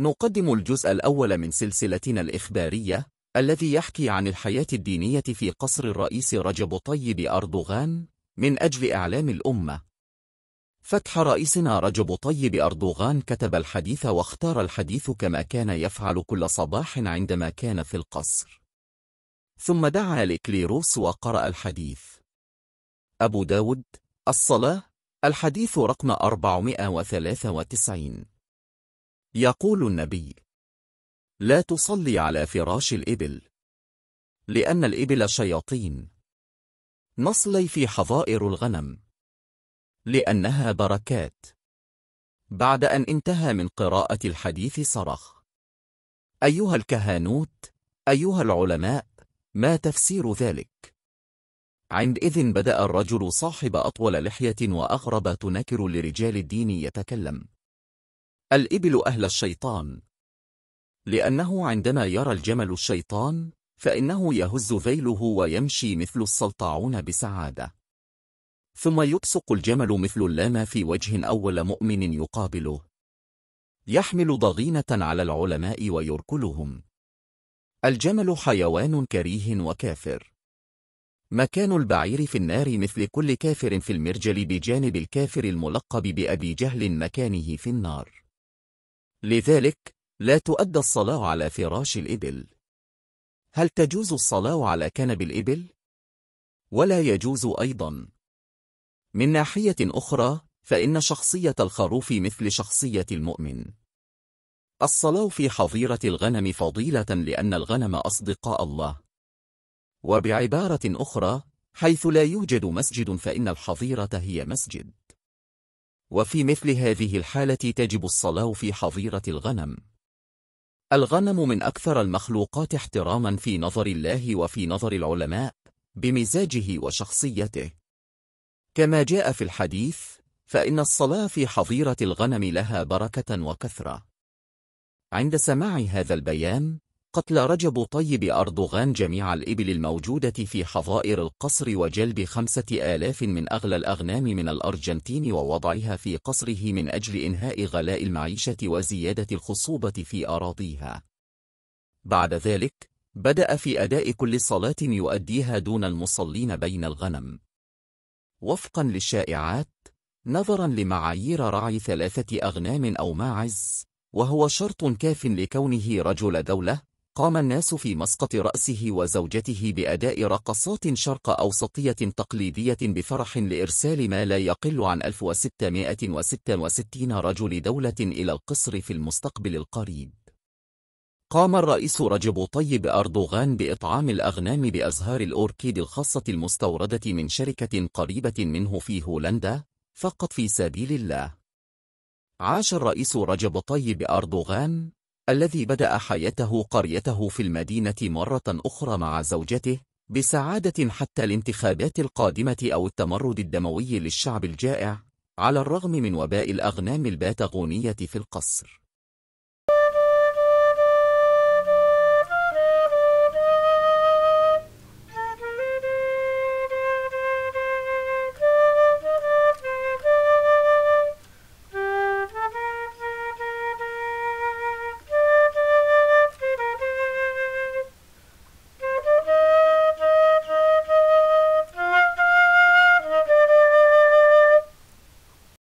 نقدم الجزء الأول من سلسلتنا الإخبارية الذي يحكي عن الحياة الدينية في قصر الرئيس رجب طيب أردوغان من أجل إعلام الأمة فتح رئيسنا رجب طيب أردوغان كتب الحديث واختار الحديث كما كان يفعل كل صباح عندما كان في القصر ثم دعا لكليروس وقرأ الحديث أبو داود الصلاة الحديث رقم 493 يقول النبي لا تصلي على فراش الإبل لأن الإبل شياطين نصلي في حظائر الغنم لأنها بركات بعد أن انتهى من قراءة الحديث صرخ أيها الكهانوت أيها العلماء ما تفسير ذلك؟ عندئذ بدأ الرجل صاحب أطول لحية وأغرب تنكر لرجال الدين يتكلم الإبل أهل الشيطان لأنه عندما يرى الجمل الشيطان فإنه يهز ذيله ويمشي مثل السلطعون بسعادة ثم يبصق الجمل مثل اللام في وجه أول مؤمن يقابله يحمل ضغينة على العلماء ويركلهم الجمل حيوان كريه وكافر مكان البعير في النار مثل كل كافر في المرجل بجانب الكافر الملقب بأبي جهل مكانه في النار لذلك لا تؤدى الصلاة على فراش الإبل هل تجوز الصلاة على كنب الإبل؟ ولا يجوز أيضا من ناحية أخرى فإن شخصية الخروف مثل شخصية المؤمن الصلاة في حظيرة الغنم فضيلة لأن الغنم أصدقاء الله وبعبارة أخرى حيث لا يوجد مسجد فإن الحظيرة هي مسجد وفي مثل هذه الحالة تجب الصلاة في حظيرة الغنم الغنم من أكثر المخلوقات احتراما في نظر الله وفي نظر العلماء بمزاجه وشخصيته كما جاء في الحديث فإن الصلاة في حظيرة الغنم لها بركة وكثرة عند سماع هذا البيان قتل رجب طيب أردوغان جميع الإبل الموجودة في حظائر القصر وجلب خمسة آلاف من أغلى الأغنام من الأرجنتين ووضعها في قصره من أجل إنهاء غلاء المعيشة وزيادة الخصوبة في أراضيها بعد ذلك بدأ في أداء كل صلاة يؤديها دون المصلين بين الغنم وفقا للشائعات نظرا لمعايير رعي ثلاثة أغنام أو ماعز وهو شرط كاف لكونه رجل دولة قام الناس في مسقط رأسه وزوجته بأداء رقصات شرق أوسطية تقليدية بفرح لإرسال ما لا يقل عن 1666 رجل دولة إلى القصر في المستقبل القريب. قام الرئيس رجب طيب أردوغان بإطعام الأغنام بأزهار الأوركيد الخاصة المستوردة من شركة قريبة منه في هولندا فقط في سبيل الله. عاش الرئيس رجب طيب أردوغان الذي بدأ حياته قريته في المدينة مرة أخرى مع زوجته بسعادة حتى الانتخابات القادمة أو التمرد الدموي للشعب الجائع على الرغم من وباء الأغنام الباتغونية في القصر